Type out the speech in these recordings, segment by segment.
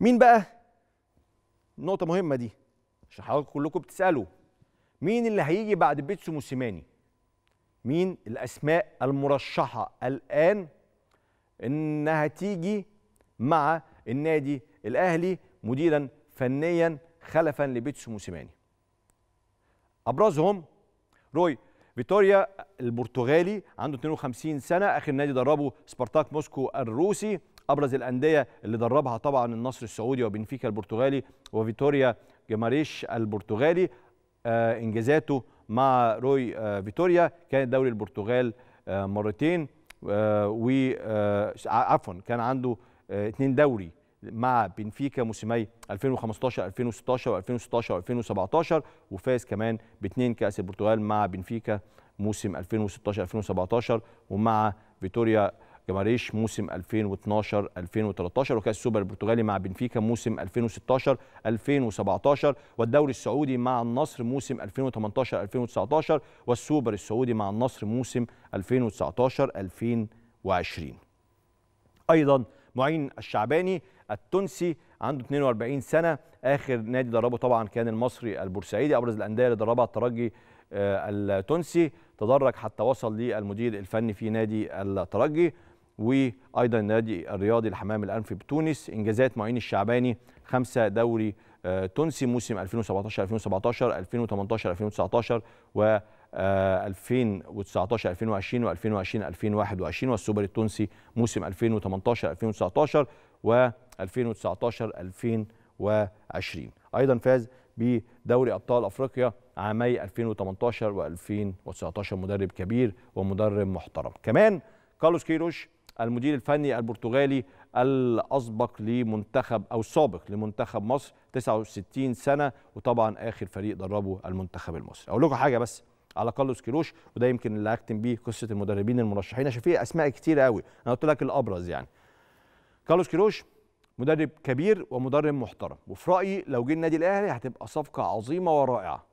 مين بقى نقطه مهمه دي عشان حضراتكم كلكم بتسالوا مين اللي هيجي بعد بيتسو موسيماني مين الاسماء المرشحه الان انها تيجي مع النادي الاهلي مديرا فنيا خلفا لبيتسو موسيماني ابرزهم روي فيتوريا البرتغالي عنده 52 سنه اخر نادي دربه سبارتاك موسكو الروسي ابرز الانديه اللي دربها طبعا النصر السعودي وبنفيكا البرتغالي وفيتوريا جماريش البرتغالي آه، انجازاته مع روي آه، فيتوريا كانت دوري البرتغال آه، مرتين و عفوا كان عنده اثنين دوري مع بنفيكا موسمي 2015 2016 و2016 و2017 وفاز كمان باثنين كاس البرتغال مع بنفيكا موسم 2016 2017 ومع فيتوريا جماريش موسم 2012 2013 وكاس السوبر البرتغالي مع بنفيكا موسم 2016 2017 والدوري السعودي مع النصر موسم 2018 2019 والسوبر السعودي مع النصر موسم 2019 2020 ايضا معين الشعباني التونسي عنده 42 سنه اخر نادي دربه طبعا كان المصري البورسعيدي ابرز الانديه اللي دربها الترجي آه، التونسي تدرج حتى وصل للمدير الفني في نادي الترجي وايضا النادي الرياضي الحمام الانفي بتونس انجازات معين الشعباني خمسه دوري آه، تونسي موسم 2017 2017 2018 2019 و 2019 2020 و 2020 2021 والسوبر التونسي موسم 2018 2019 و 2019 2020 ايضا فاز بدوري ابطال افريقيا عامي 2018 و 2019 مدرب كبير ومدرب محترم كمان كارلوس كيروش المدير الفني البرتغالي الاسبق لمنتخب او السابق لمنتخب مصر 69 سنه وطبعا اخر فريق دربه المنتخب المصري اقول لكم حاجه بس على كارلوس كيروش وده يمكن اللي هكتم بيه قصه المدربين المرشحين عشان في اسماء كتير قوي انا قلت لك الابرز يعني كارلوس كيروش مدرب كبير ومدرب محترم وفي رايي لو جه النادي الاهلي هتبقى صفقه عظيمه ورائعه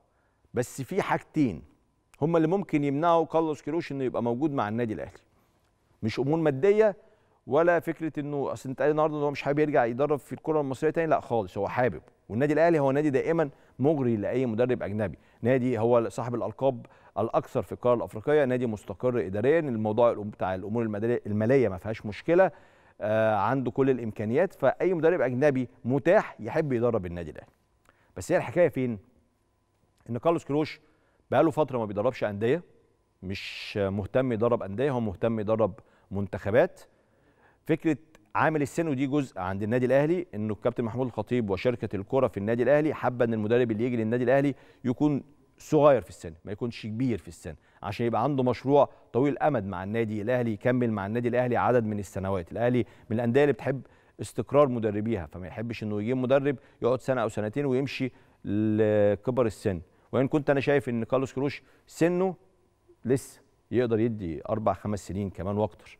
بس في حاجتين هما اللي ممكن يمنعوا كارلوس كيروش انه يبقى موجود مع النادي الاهلي مش امور ماديه ولا فكره انه اصل انت قال النهارده ان هو مش حابب يرجع يدرب في الكره المصريه تاني لا خالص هو حابب والنادي الاهلي هو نادي دائما مغري لاي مدرب اجنبي نادي هو صاحب الالقاب الاكثر في القاره الافريقيه نادي مستقر اداريا الموضوع بتاع الامور الماليه ما فيهاش مشكله آه عنده كل الامكانيات فاي مدرب اجنبي متاح يحب يدرب النادي الاهلي بس هي الحكايه فين ان كارلوس كروش بقاله فتره ما بيدربش انديه مش مهتم يدرب انديه هو مهتم يدرب منتخبات فكره عامل السن ودي جزء عند النادي الاهلي انه الكابتن محمود الخطيب وشركه الكره في النادي الاهلي حابه ان المدرب اللي يجي للنادي الاهلي يكون صغير في السن ما يكونش كبير في السن عشان يبقى عنده مشروع طويل الامد مع النادي الاهلي يكمل مع النادي الاهلي عدد من السنوات الاهلي من الانديه اللي بتحب استقرار مدربيها فما يحبش انه يجيب مدرب يقعد سنه او سنتين ويمشي لكبر السن وان كنت انا شايف ان كارلوس كروش سنه لسه يقدر يدي اربع خمس سنين كمان واكتر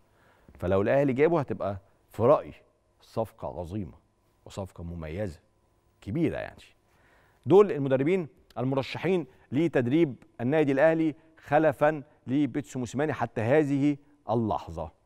فلو الاهلي جابه هتبقى في رايي صفقه عظيمه وصفقه مميزه كبيره يعني دول المدربين المرشحين لتدريب النادي الاهلي خلفا لبيتسو موسيماني حتى هذه اللحظه